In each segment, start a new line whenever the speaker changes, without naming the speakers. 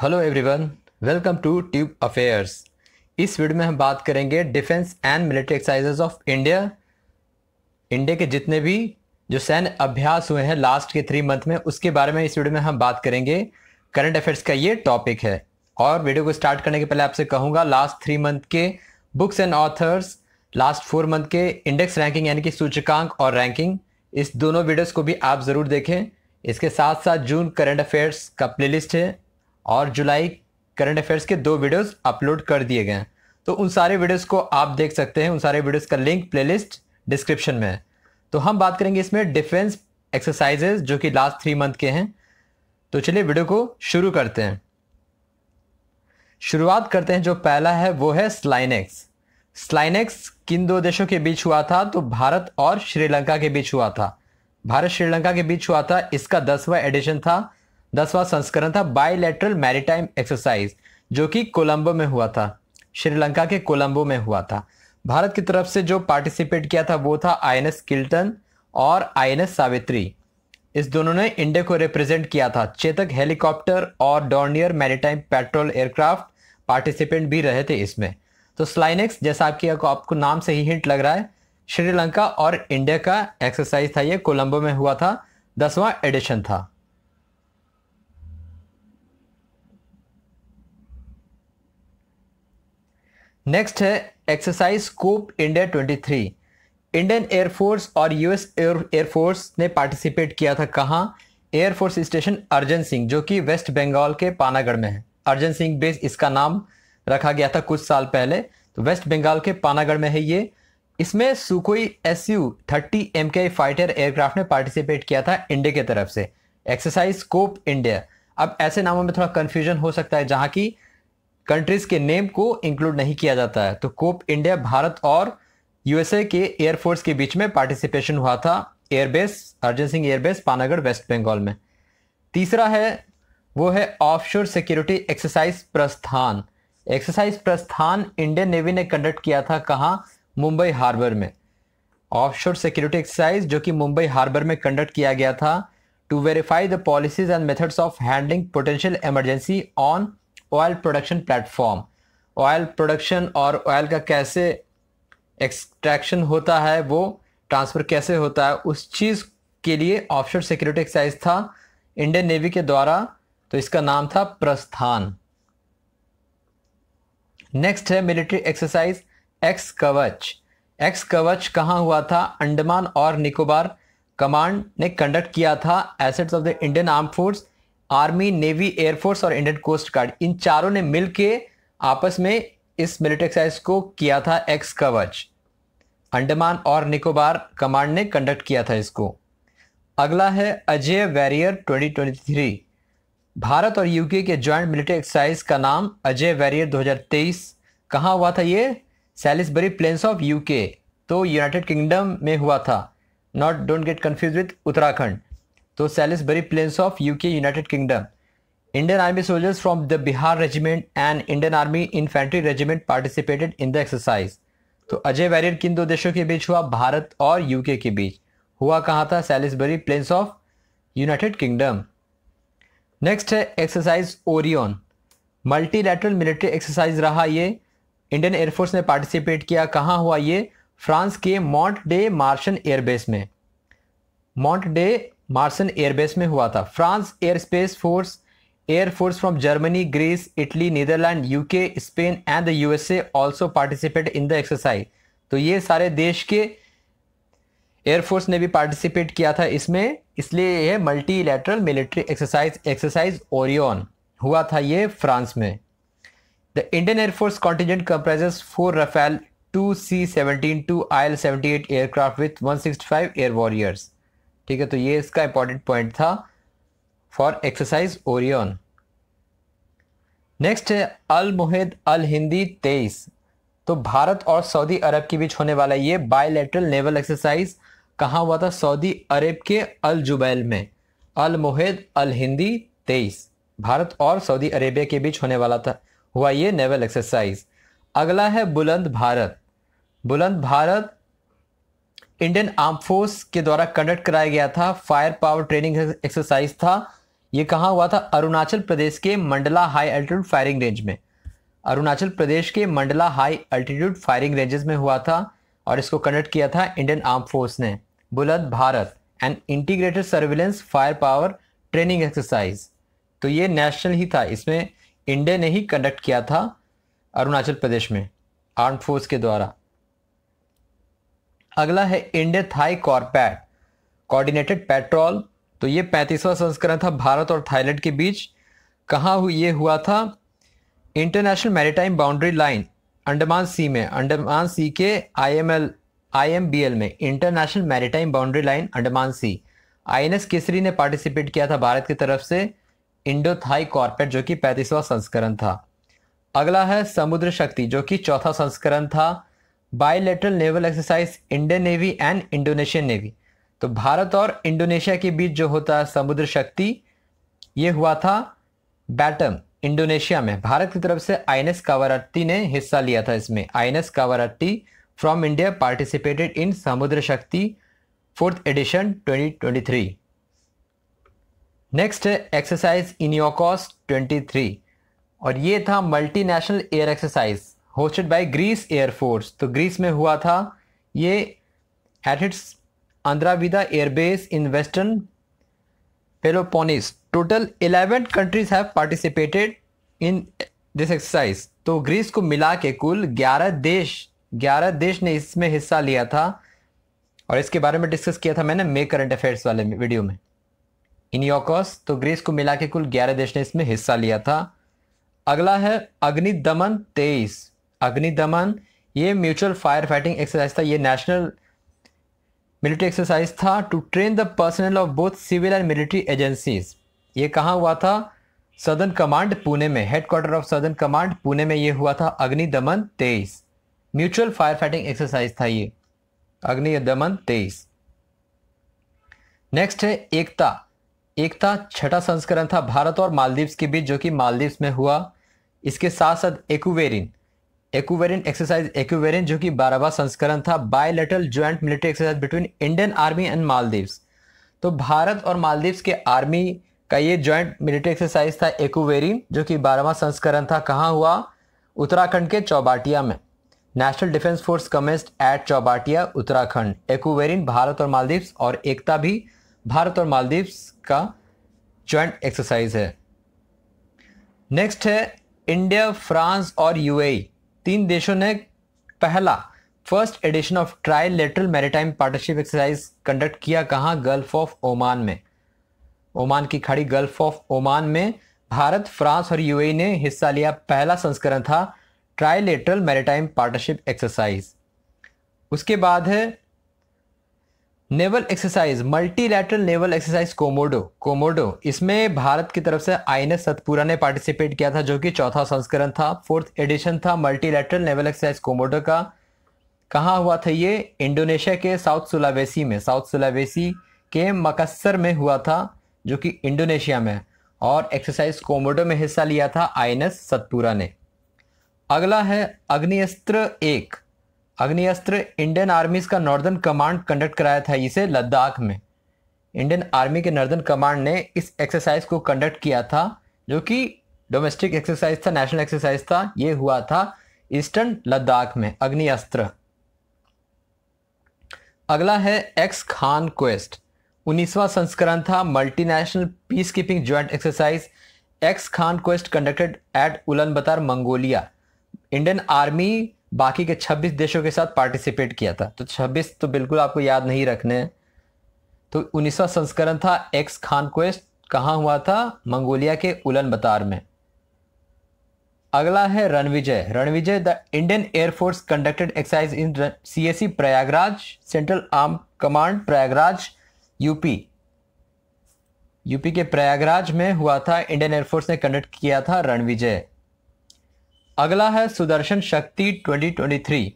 Hello everyone welcome to tube affairs इस video में हम बात करेंगे defence and military exercises of India India के जितने भी जो सैन्य अभ्यास हुए हैं लास्ट के थ्री मंथ में उसके बारे में इस वीडियो में हम बात करेंगे करंट अफेयर्स का ये टॉपिक है और वीडियो को स्टार्ट करने के पहले आपसे कहूँगा लास्ट थ्री मंथ के books and authors last four month के इंडेक्स रैंकिंग यानी कि सूचकांक और रैंकिंग इस दोनों वीडियोस को भी आप ज़रूर देखें इसके साथ साथ जून करंट अफेयर्स का प्लेलिस्ट है और जुलाई करंट अफेयर्स के दो वीडियोस अपलोड कर दिए गए हैं तो उन सारे वीडियोस को आप देख सकते हैं उन सारे वीडियोस का लिंक प्लेलिस्ट डिस्क्रिप्शन में है तो हम बात करेंगे इसमें डिफेंस एक्सरसाइजेज जो कि लास्ट थ्री मंथ के हैं तो चलिए वीडियो को शुरू करते हैं शुरुआत करते हैं जो पहला है वो है स्लाइनेक्स स्लाइनेक्स किन दो देशों के बीच हुआ था तो भारत और श्रीलंका के बीच हुआ था भारत श्रीलंका के बीच हुआ था इसका दसवां एडिशन था दसवां संस्करण था बायलेटरल मैरिटाइम एक्सरसाइज जो कि कोलंबो में हुआ था श्रीलंका के कोलंबो में हुआ था भारत की तरफ से जो पार्टिसिपेट किया था वो था आई एन एस किल्टन और आई एन एस सावित्री इस दोनों ने इंडिया को रिप्रेजेंट किया था चेतक हेलीकॉप्टर और Dornier maritime patrol aircraft participant भी रहे थे इसमें तो स्लाइनेक्स जैसा आपकी आपको नाम से ही हिंट लग रहा है श्रीलंका और इंडिया का एक्सरसाइज था ये कोलंबो में हुआ था दसवां एडिशन था नेक्स्ट है exercise scope India 23 Indian air force और यूएस एयरफोर्स ने पार्टिसिपेट किया था कहाँ एयरफोर्स स्टेशन अर्जन सिंह जो कि वेस्ट बंगाल के पानागढ़ में है अर्जन सिंह बेस इसका नाम रखा गया था कुछ साल पहले तो वेस्ट बंगाल के पानागढ़ में है ये इसमें Sukhoi S U thirty M के फाइटर एयरक्राफ्ट ने पार्टिसिपेट किया था इंडिया की तरफ से एक्सरसाइज स्कोप इंडिया अब ऐसे नामों में थोड़ा कन्फ्यूजन हो सकता है जहाँ की कंट्रीज के नेम को इंक्लूड नहीं किया जाता है तो कोप इंडिया भारत और यूएसए के एयरफोर्स के बीच में पार्टिसिपेशन हुआ था airbase Arjan Singh airbase Panagarh West Bengal में तीसरा है वो है offshore security exercise Prasthan exercise Prasthan Indian Navy ने कंडक्ट किया था कहाँ मुंबई हार्बर में ऑफशोर सिक्योरिटी एक्सरसाइज जो कि मुंबई हार्बर में कंडक्ट किया गया था to verify the policies and methods of handling potential emergency on oil production platform oil production और ऑयल का कैसे एक्सट्रैक्शन होता है वो ट्रांसफ़र कैसे होता है उस चीज़ के लिए ऑफशोर सिक्योरिटी एक्सरसाइज था इंडियन नेवी के द्वारा तो इसका नाम था प्रस्थान नेक्स्ट है military exercise ex Kavach ex Kavach कहाँ हुआ था अंडमान और निकोबार कमांड ने कंडक्ट किया था assets of the Indian arm force army navy air force और इंडियन कोस्ट गार्ड इन चारों ने मिल आपस में इस मिलिट्री एक्सरसाइज को किया था एक्स कवच अंडमान और निकोबार कमांड ने कंडक्ट किया था इसको अगला है अजय वैरियर 2023 भारत और यूके के ज्वाइंट मिलिट्री एक्सरसाइज का नाम अजय वैरियर 2023 कहाँ हुआ था ये सैलिसबरी प्लेन्स ऑफ यूके तो यूनाइटेड किंगडम में हुआ था not don't get confuse with Uttarakhand तो Salisbury plains of UK United Kingdom Indian army soldiers from the Bihar regiment and Indian army infantry regiment participated in the exercise तो Ajay barrier किन दो देशों के बीच हुआ भारत और यूके के बीच हुआ कहाँ था Salisbury plains of United Kingdom next है exercise Orion multilateral military exercise रहा ये इंडियन एयरफोर्स ने पार्टिसिपेट किया कहाँ हुआ ये फ्रांस के मॉन्ट डे मार्शन एयरबेस में मॉन्ट डे मार्सन एयरबेस में हुआ था France air space force air force from Germany Greece Italy Netherland UK Spain and the USA also participate in the exercise तो ये सारे देश के एयरफोर्स ने भी पार्टिसिपेट किया था इसमें इसलिए यह multi lateral military exercise exercise Orion हुआ था ये फ्रांस में the Indian air force contingent comprise four Rafale two C seventeen two I L seventy eight aircraft with one sixty five air warriors ठीक है तो ये इसका इंपॉर्टेंट पॉइंट था फॉर एक्सरसाइज ओरियन नेक्स्ट है अल मुहिद अल हिंदी तेईस तो भारत और सऊदी अरब के बीच होने वाला ये बायोलेट्रल नेवल एक्सरसाइज कहाँ हुआ था सऊदी अरब के अल जुबैल में अल मुहिद अल हिंदी तेईस भारत और सऊदी अरेबिया के बीच होने वाला था हुआ ये नेवल एक्सरसाइज अगला है बुलंद भारत बुलंद भारत इंडियन आर्म फोर्स के द्वारा कंडक्ट कराया गया था फायर पावर ट्रेनिंग एक्सरसाइज था ये कहाँ हुआ था अरुणाचल प्रदेश के Mandala high altitude firing range में अरुणाचल प्रदेश के Mandala high altitude firing ranges में हुआ था और इसको कंडक्ट किया था इंडियन आर्म फोर्स ने Buland Bharat and integrated surveillance fire power training exercise तो ये नेशनल ही था इसमें इंडिया ने ही कंडक्ट किया था अरुणाचल प्रदेश में आर्म फोर्स के द्वारा अगला है थाई कॉरपैट कोऑर्डिनेटेड पेट्रोल तो ये पैंतीसवां संस्करण था भारत और थाईलैंड के बीच कहाँ ये हुआ था international maritime boundary line Andaman sea में अंडमान सी के आईएमएल आईएमबीएल में international maritime boundary line Andaman sea INS Kesari ने पार्टिसिपेट किया था भारत की तरफ से इंडो थाई कॉरपेट जो कि पैंतीसवां संस्करण था अगला है समुद्र शक्ति जो कि चौथा संस्करण था bilateral naval exercise Indian Navy and Indonesian Navy तो भारत और इंडोनेशिया के बीच जो होता है समुद्र शक्ति ये हुआ था बैटम इंडोनेशिया में भारत की तरफ से आई एन ने हिस्सा लिया था इसमें I N Kavaratti from India participated in Samudra Shakti fourth edition 2023 next है एक्सरसाइज इनियोकॉस 23 और ये था multinational air exercise hosted by Greece air force तो ग्रीस में हुआ था ये had Andravida airbase in western Peloponnese total eleven countries have participated in this exercise तो ग्रीस को मिला के कुल ग्यारह देश ग्यारह देश ने इसमें हिस्सा लिया था और इसके बारे में डिस्कस किया था मैंने मे करंट अफेयर्स वाले वीडियो में इन योकॉस तो ग्रीस को मिला के कुल ग्यारह देश ने इसमें हिस्सा लिया था अगला है अग्नि दमन तेईस अग्नि दमन ये म्यूचुअल फायर फाइटिंग एक्सरसाइज था ये नेशनल मिलिट्री एक्सरसाइज था to train the personnel of both civil and military agencies ये कहाँ हुआ था सदर्न कमांड पुणे में headquarter of southern command Pune में ये हुआ था अग्नि दमन तेईस म्यूचुअल फायर फाइटिंग एक्सरसाइज था ये अग्नि दमन तेईस नेक्स्ट है एकता एकता छठा संस्करण था भारत और मालदीव्स के बीच जो कि मालदीव्स में हुआ इसके साथ साथ एक्वेरिन एक्वेरियन एक्सरसाइज एक्वेरियन जो कि बारहवा संस्करण था bilateral joint military exercise between Indian army and Maldives तो भारत और मालदीव्स के आर्मी का ये ज्वाइंट मिलिट्री एक्सरसाइज था एक्वेरियन जो कि बारहवा संस्करण था कहाँ हुआ उत्तराखंड के चौबाटिया में national defence force commenced at Chaubatia Uttarakhand Ekuverin Bharat और मालदीव्स और एकता भी भारत और मालदीव्स का ज्वाइंट एक्सरसाइज है नेक्स्ट है इंडिया फ्रांस और यूएई तीन देशों ने पहला first edition of tri lateral maritime partnership exercise conduct किया कहाँ गल्फ ऑफ ओमान में ओमान की खाड़ी गल्फ ऑफ ओमान में भारत फ्रांस और यूएई ने हिस्सा लिया पहला संस्करण था tri lateral maritime partnership exercise उसके बाद है naval exercise multilateral naval exercise Komodo Komodo इसमें भारत की तरफ से आई एन सतपुरा ने पार्टिसिपेट किया था जो कि चौथा संस्करण था फोर्थ एडिशन था मल्टीलैटरल नेवल एक्सरसाइज कोमोडो का कहाँ हुआ था ये इंडोनेशिया के साउथ सुलावेसी में साउथ सुलावेसी के मकसर में हुआ था जो कि इंडोनेशिया में और एक्सरसाइज कोमोडो में हिस्सा लिया था आई सतपुरा ने अगला है अग्नियस्त्र एक अग्निअस्त्र इंडियन आर्मी का नॉर्दर्न कमांड कंडक्ट कराया था इसे लद्दाख में इंडियन आर्मी के नॉर्दर्न कमांड ने इस एक्सरसाइज को कंडक्ट किया था जो कि डोमेस्टिक एक्सरसाइज था नेशनल एक्सरसाइज था ये हुआ था ईस्टर्न लद्दाख में अग्निअस्त्र अगला है एक्स खान क्वेस्ट उन्नीसवा संस्करण था multinational peace keeping joint exercise ex Khaan Quest conducted at Ulaanbaatar Mongolia Indian army बाकी के 26 देशों के साथ पार्टिसिपेट किया था तो 26 तो बिल्कुल आपको याद नहीं रखने तो उन्नीसवा संस्करण था एक्स खान क्वेस्ट कहाँ हुआ था मंगोलिया के उलन बतार में अगला है Ranvijay Ranvijay the Indian air force conducted exercise in C C Prayagraj central arm command Prayagraj UP UP के प्रयागराज में हुआ था इंडियन एयरफोर्स ने कंडक्ट किया था रणविजय अगला है Sudarshan Shakti 2023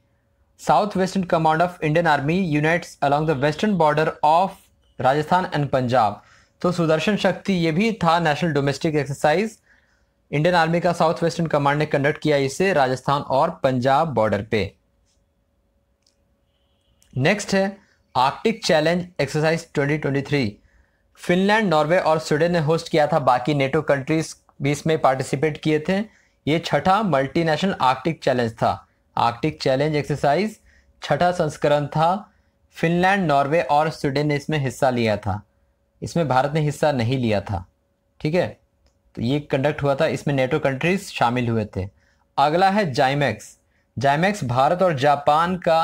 south western command of Indian army units along the western border of Rajasthan and Punjab तो सुदर्शन शक्ति ये भी था national domestic exercise Indian army का साउथ वेस्टर्न कमांड ने कंडक्ट किया इसे राजस्थान और पंजाब बॉर्डर पे नेक्स्ट है Arctic challenge exercise 2023 Finland Norway और स्वीडन ने होस्ट किया था बाकी नेटो कंट्रीज भी इसमें पार्टिसिपेट किए थे ये छठा मल्टीनेशनल आर्कटिक चैलेंज था आर्कटिक चैलेंज एक्सरसाइज छठा संस्करण था फिनलैंड नॉर्वे और स्वीडन ने इसमें हिस्सा लिया था इसमें भारत ने हिस्सा नहीं लिया था ठीक है तो ये कंडक्ट हुआ था इसमें नेटो कंट्रीज शामिल हुए थे अगला है जाइमैक्स जाइमैक्स भारत और जापान का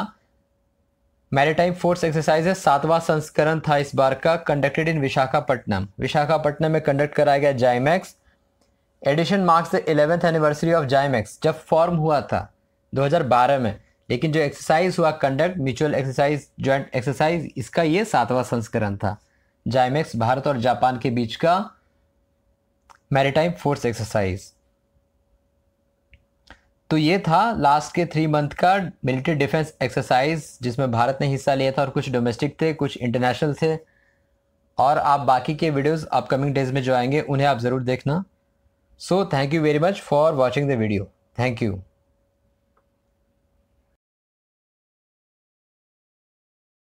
मैरिटाइम फोर्स एक्सरसाइज है सातवां संस्करण था इस बार का कंडक्टेड इन विशाखापट्टनम विशाखापट्टनम में कंडक्ट कराया गया JIMEX edition marks the eleventh anniversary of JIMEX जब फॉर्म हुआ था 2012 में लेकिन जो एक्सरसाइज हुआ conduct mutual exercise joint exercise इसका ये सातवां संस्करण था जाइमेक्स भारत और जापान के बीच का मैरिटाइम फोर्स एक्सरसाइज तो ये था लास्ट के थ्री मंथ का मिलिट्री डिफेंस एक्सरसाइज जिसमें भारत ने हिस्सा लिया था और कुछ डोमेस्टिक थे कुछ इंटरनेशनल थे और आप बाकी के वीडियोस अपकमिंग डेज में जो आएंगे उन्हें आप ज़रूर देखना So thank you very much for watching the video. Thank you.